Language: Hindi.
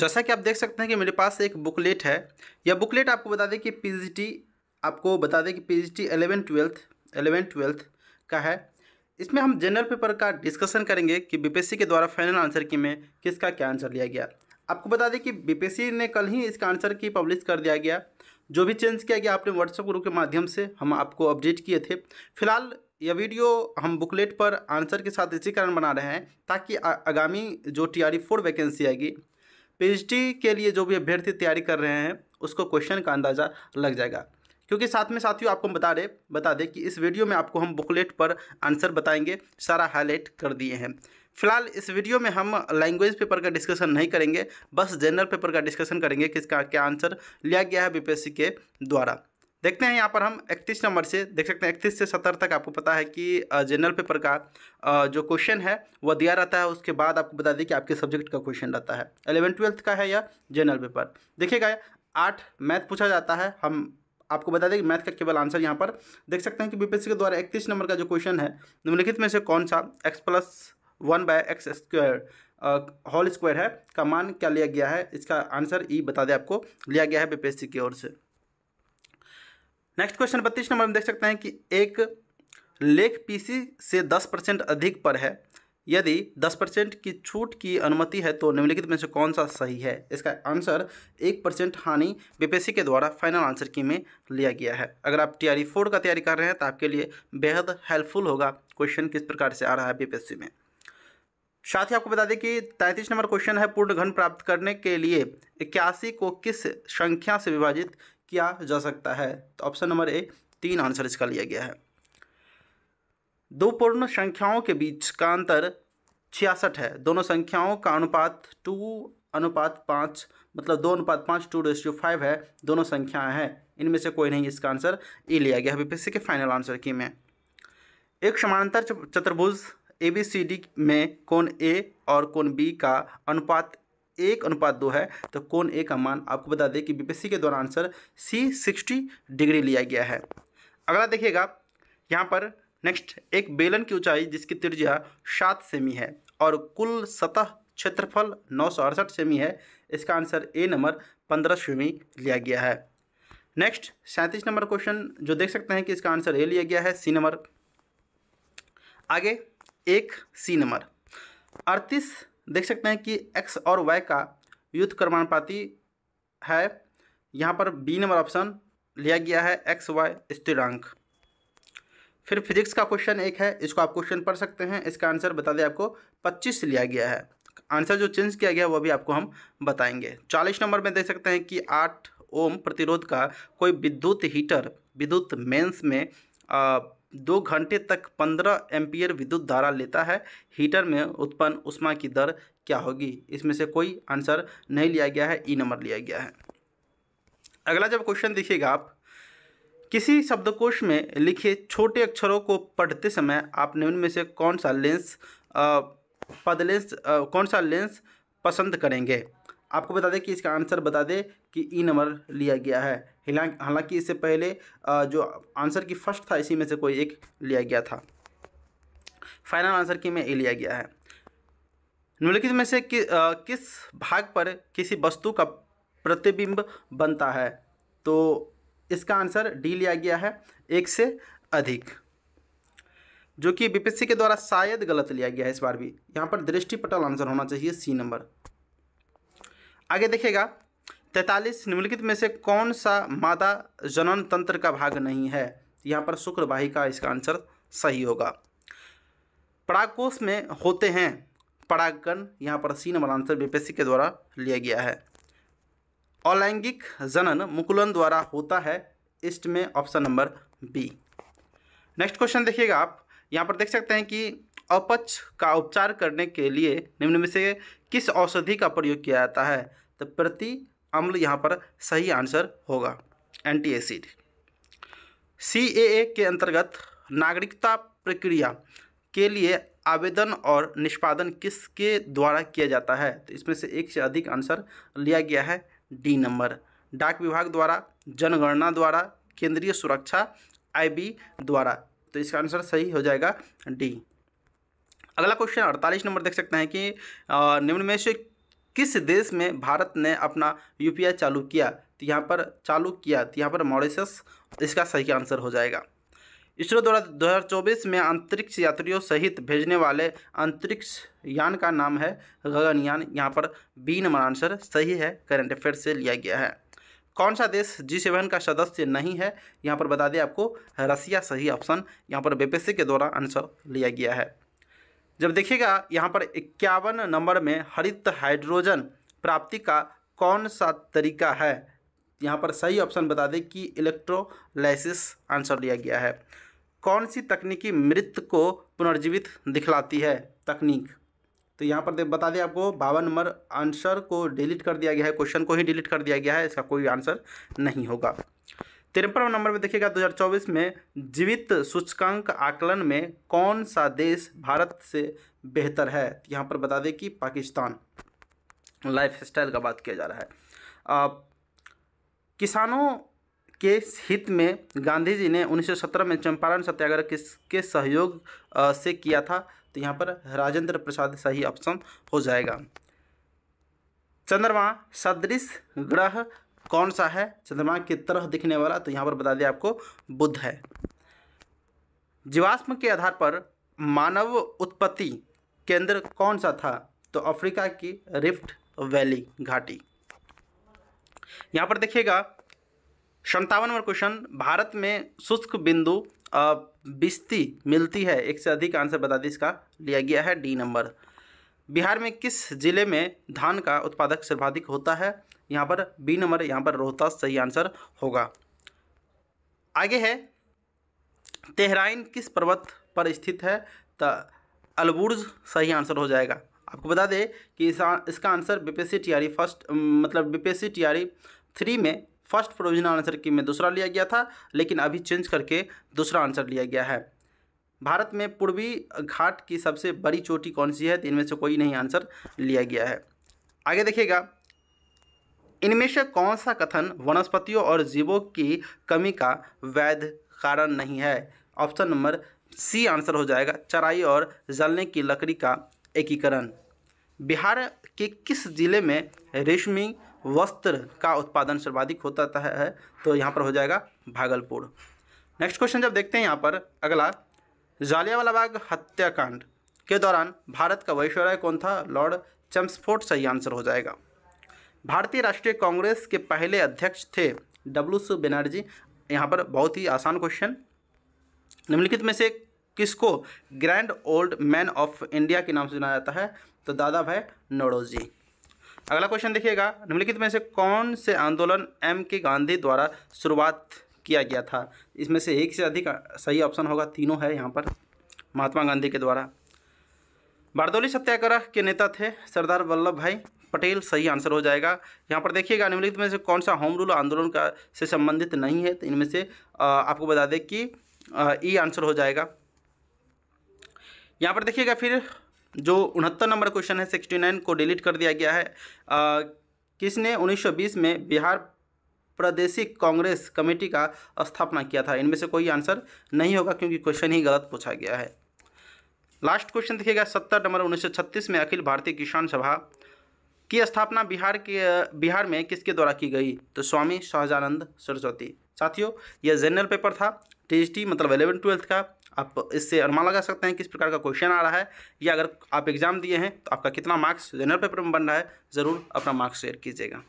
जैसा कि आप देख सकते हैं कि मेरे पास एक बुकलेट है यह बुकलेट आपको बता दें कि पीजीटी आपको बता दें कि PGT eleven twelfth eleven twelfth का है इसमें हम जनरल पेपर का डिस्कशन करेंगे कि बीपीएससी के द्वारा फाइनल आंसर की में किसका क्या आंसर लिया गया आपको बता दें कि बी ने कल ही इसका आंसर की पब्लिश कर दिया गया जो भी चेंज किया गया आपने व्हाट्सएप ग्रुप के माध्यम से हम आपको अपडेट किए थे फिलहाल यह वीडियो हम बुकलेट पर आंसर के साथ इसी कारण बना रहे हैं ताकि आगामी जो टी आर फोर वैकेंसी आएगी पीएचडी के लिए जो भी अभ्यर्थी तैयारी कर रहे हैं उसको क्वेश्चन का अंदाज़ा लग जाएगा क्योंकि साथ में साथियों आपको बता रहे बता दें कि इस वीडियो में आपको हम बुकलेट पर आंसर बताएंगे सारा हाईलाइट कर दिए हैं फिलहाल इस वीडियो में हम लैंग्वेज पेपर का डिस्कशन नहीं करेंगे बस जनरल पेपर का डिस्कशन करेंगे किसका क्या आंसर लिया गया है बीपीएससी के द्वारा देखते हैं यहाँ पर हम इकतीस नंबर से देख सकते हैं इकतीस से सत्तर तक आपको पता है कि जनरल पेपर का जो क्वेश्चन है वह दिया रहता है उसके बाद आपको बता दें कि आपके सब्जेक्ट का क्वेश्चन रहता है एलेवन ट्वेल्थ का है या जनरल पेपर देखिएगा आठ मैथ पूछा जाता है हम आपको बता दें कि मैथ का केवल आंसर यहाँ पर देख सकते हैं कि बीपीएससी के द्वारा इकतीस नंबर का जो क्वेश्चन है निम्नलिखित में से कौन सा x plus one by x square whole square है का मान क्या लिया गया है इसका आंसर ई e बता दें आपको लिया गया है बीपीएससी की ओर से नेक्स्ट क्वेश्चन बत्तीस नंबर में देख सकते हैं कि एक लेख पीसी से दस परसेंट अधिक पर है यदि दस परसेंट की छूट की अनुमति है तो निम्नलिखित में से कौन सा सही है इसका आंसर एक परसेंट हानि बीपीएससी के द्वारा फाइनल आंसर की में लिया गया है अगर आप टी आर फोर का तैयारी कर रहे हैं तो आपके लिए बेहद हेल्पफुल होगा क्वेश्चन किस प्रकार से आ रहा है बीपीएससी में साथ ही आपको बता दें कि तैंतीस नंबर क्वेश्चन है पूर्ण घन प्राप्त करने के लिए इक्यासी को किस संख्या से विभाजित किया जा सकता है तो ऑप्शन नंबर ए तीन आंसर इसका लिया गया है दो पूर्ण संख्याओं के बीच का अंतर छियासठ है दोनों संख्याओं का अनुपात टू अनुपात पाँच मतलब दो अनुपात पाँच टू रेस्ट फाइव है दोनों संख्याएं हैं इनमें से कोई नहीं इसका आंसर ए लिया गया बीपीएससी के फाइनल आंसर की में एक समानांतर चतुर्भुज ए बी सी डी में कौन ए और कौन बी का अनुपात एक अनुपात दो है तो कौन ए का मान आपको बता दें कि बीपीएससी के दौरान आंसर सी सिक्सटी डिग्री लिया गया है अगला देखिएगा यहाँ पर नेक्स्ट एक बेलन की ऊंचाई जिसकी त्रिज्या सात सेमी है और कुल सतह क्षेत्रफल नौ सौ अड़सठ सेमी है इसका आंसर ए नंबर पंद्रह सेमी लिया गया है नेक्स्ट सैंतीस नंबर क्वेश्चन जो देख सकते हैं कि इसका आंसर ए लिया गया है सी नंबर आगे एक सी नंबर अड़तीस देख सकते हैं कि एक्स और वाई का युद्ध क्रमानुपाती है यहाँ पर बी नंबर ऑप्शन लिया गया है एक्स वाई स्थिरांक फिर फिजिक्स का क्वेश्चन एक है इसको आप क्वेश्चन पढ़ सकते हैं इसका आंसर बता दें आपको पच्चीस लिया गया है आंसर जो चेंज किया गया है वह भी आपको हम बताएंगे चालीस नंबर में देख सकते हैं कि आठ ओम प्रतिरोध का कोई विद्युत हीटर विद्युत मेंस में आ, दो घंटे तक पंद्रह एम्पियर विद्युत धारा लेता है हीटर में उत्पन्न उष्मा की दर क्या होगी इसमें से कोई आंसर नहीं लिया गया है ई नंबर लिया गया है अगला जब क्वेश्चन देखिएगा आप किसी शब्दकोश में लिखे छोटे अक्षरों को पढ़ते समय आपने उनमें से कौन सा लेंस पद लेंस कौन सा लेंस पसंद करेंगे आपको बता दें कि इसका आंसर बता दें कि ई नंबर लिया गया है हालांकि इससे पहले जो आंसर की फर्स्ट था इसी में से कोई एक लिया गया था फाइनल आंसर की में ए लिया गया है निम्नलिखित में से कि, आ, किस भाग पर किसी वस्तु का प्रतिबिंब बनता है तो इसका आंसर डी लिया गया है एक से अधिक जो कि बीपीएससी के द्वारा शायद गलत लिया गया है इस बार भी यहाँ पर दृष्टिपटल आंसर होना चाहिए सी नंबर आगे देखेगा तैतालीस निम्नलिखित में से कौन सा मादा जनन तंत्र का भाग नहीं है यहाँ पर का इसका आंसर सही होगा पराकोष में होते हैं परागकण यहाँ पर सी नंबर आंसर बीपीएससी के द्वारा लिया गया है अलैंगिक जनन मुकुलन द्वारा होता है ईस्ट में option number B next question देखिएगा आप यहाँ पर देख सकते हैं कि अपच का उपचार करने के लिए निम्न में से किस औषधि का प्रयोग किया जाता है तो प्रति अम्ल यहाँ पर सही आंसर होगा एंटी एसिड सी के अंतर्गत नागरिकता प्रक्रिया के लिए आवेदन और निष्पादन किसके द्वारा किया जाता है तो इसमें से एक से अधिक आंसर लिया गया है डी नंबर डाक विभाग द्वारा जनगणना द्वारा केंद्रीय सुरक्षा आईबी द्वारा तो इसका आंसर सही हो जाएगा डी अगला क्वेश्चन अड़तालीस नंबर देख सकते हैं कि निम्न में से किस देश में भारत ने अपना यू चालू किया तो यहाँ पर चालू किया तो यहाँ पर मॉरिशस इसका सही आंसर हो जाएगा इसरो द्वारा 2024 में अंतरिक्ष यात्रियों सहित भेजने वाले अंतरिक्ष यान का नाम है गगनयान यहाँ पर बी नंबर आंसर सही है करंट अफेयर से लिया गया है कौन सा देश जी सेवन का सदस्य नहीं है यहाँ पर बता दें आपको रसिया सही ऑप्शन यहाँ पर बेपेसी के द्वारा आंसर लिया गया है जब देखिएगा यहाँ पर इक्यावन नंबर में हरित हाइड्रोजन प्राप्ति का कौन सा तरीका है यहाँ पर सही ऑप्शन बता दें कि इलेक्ट्रोलाइसिस आंसर लिया गया है कौन सी तकनीकी मृत को पुनर्जीवित दिखलाती है तकनीक तो यहाँ पर बता दें आपको बावन नंबर आंसर को डिलीट कर दिया गया है क्वेश्चन को ही डिलीट कर दिया गया है इसका कोई आंसर नहीं होगा तिरपन नंबर में देखिएगा 2024 में जीवित सूचकांक आकलन में कौन सा देश भारत से बेहतर है यहाँ पर बता दें कि पाकिस्तान लाइफ स्टाइल का बात किया जा रहा है आ, किसानों के हित में गांधी जी ने 1917 में चंपारण सत्याग्रह किसके सहयोग से किया था तो यहाँ पर राजेंद्र प्रसाद सही ऑप्शन हो जाएगा चंद्रमा सदृश ग्रह कौन सा है चंद्रमा की तरह दिखने वाला तो यहाँ पर बता दें आपको बुध है जीवाश्म के आधार पर मानव उत्पत्ति केंद्र कौन सा था तो अफ्रीका की रिफ्ट वैली घाटी यहाँ पर देखिएगा संतावन नंबर क्वेश्चन भारत में शुष्क बिंदु बिस्ती मिलती है एक से अधिक आंसर बता दी इसका लिया गया है डी नंबर बिहार में किस जिले में धान का उत्पादक सर्वाधिक होता है यहाँ पर बी नंबर यहाँ पर रोहतास सही आंसर होगा आगे है तेहराइन किस पर्वत पर स्थित है तो अलबुर्ज सही आंसर हो जाएगा आपको बता दें कि इसका आंसर बीपीएससी टीआरई फर्स्ट मतलब बीपीएससी टीआरई थ्री में फर्स्ट प्रोविजनल आंसर की में दूसरा लिया गया था लेकिन अभी चेंज करके दूसरा आंसर लिया गया है भारत में पूर्वी घाट की सबसे बड़ी चोटी कौन सी है तो इनमें से कोई नहीं आंसर लिया गया है आगे देखिएगा इनमें से कौन सा कथन वनस्पतियों और जीवों की कमी का वैध कारण नहीं है ऑप्शन नंबर सी आंसर हो जाएगा चराई और जलने की लकड़ी का एकीकरण बिहार के किस जिले में रेशमी वस्त्र का उत्पादन सर्वाधिक होता है तो यहाँ पर हो जाएगा भागलपुर नेक्स्ट क्वेश्चन जब देखते हैं यहाँ पर अगला जालियावाला बाग हत्याकांड के दौरान भारत का वैश्वर्य कौन था लॉर्ड चम्सफोर्ट सही आंसर हो जाएगा भारतीय राष्ट्रीय कांग्रेस के पहले अध्यक्ष थे डब्लू सु बनर्जी यहाँ पर बहुत ही आसान क्वेश्चन निम्नलिखित में से किसको grand old man of India के नाम से जाना जाता है तो दादा भाई नौरोजी अगला क्वेश्चन देखिएगा निम्नलिखित में से कौन से आंदोलन एम के गांधी द्वारा शुरुआत किया गया था इसमें से एक से अधिक सही ऑप्शन होगा तीनों है यहाँ पर महात्मा गांधी के द्वारा बारदौली सत्याग्रह के नेता थे सरदार वल्लभ भाई पटेल सही आंसर हो जाएगा यहाँ पर देखिएगा निम्नलिखित में से कौन सा होम रूल आंदोलन का से संबंधित नहीं है तो इनमें से आपको बता दें कि ई e आंसर हो जाएगा यहाँ पर देखिएगा फिर जो उनहत्तर नंबर क्वेश्चन है सिक्सटी नाइन को डिलीट कर दिया गया है आ, किसने 1920 में बिहार प्रदेशिक कांग्रेस कमेटी का स्थापना किया था इनमें से कोई आंसर नहीं होगा क्योंकि क्वेश्चन ही गलत पूछा गया है लास्ट क्वेश्चन देखिएगा सत्तर नंबर 1936 में अखिल भारतीय किसान सभा की स्थापना बिहार के बिहार में किसके द्वारा की गई तो स्वामी शाहजानंद सरस्वती साथियों यह जनरल पेपर था टी मतलब एलेवन ट्वेल्थ का आप इससे अनुमान लगा सकते हैं किस प्रकार का क्वेश्चन आ रहा है या अगर आप एग्ज़ाम दिए हैं तो आपका कितना मार्क्स जनरल पेपर में बन रहा है ज़रूर अपना मार्क्स शेयर कीजिएगा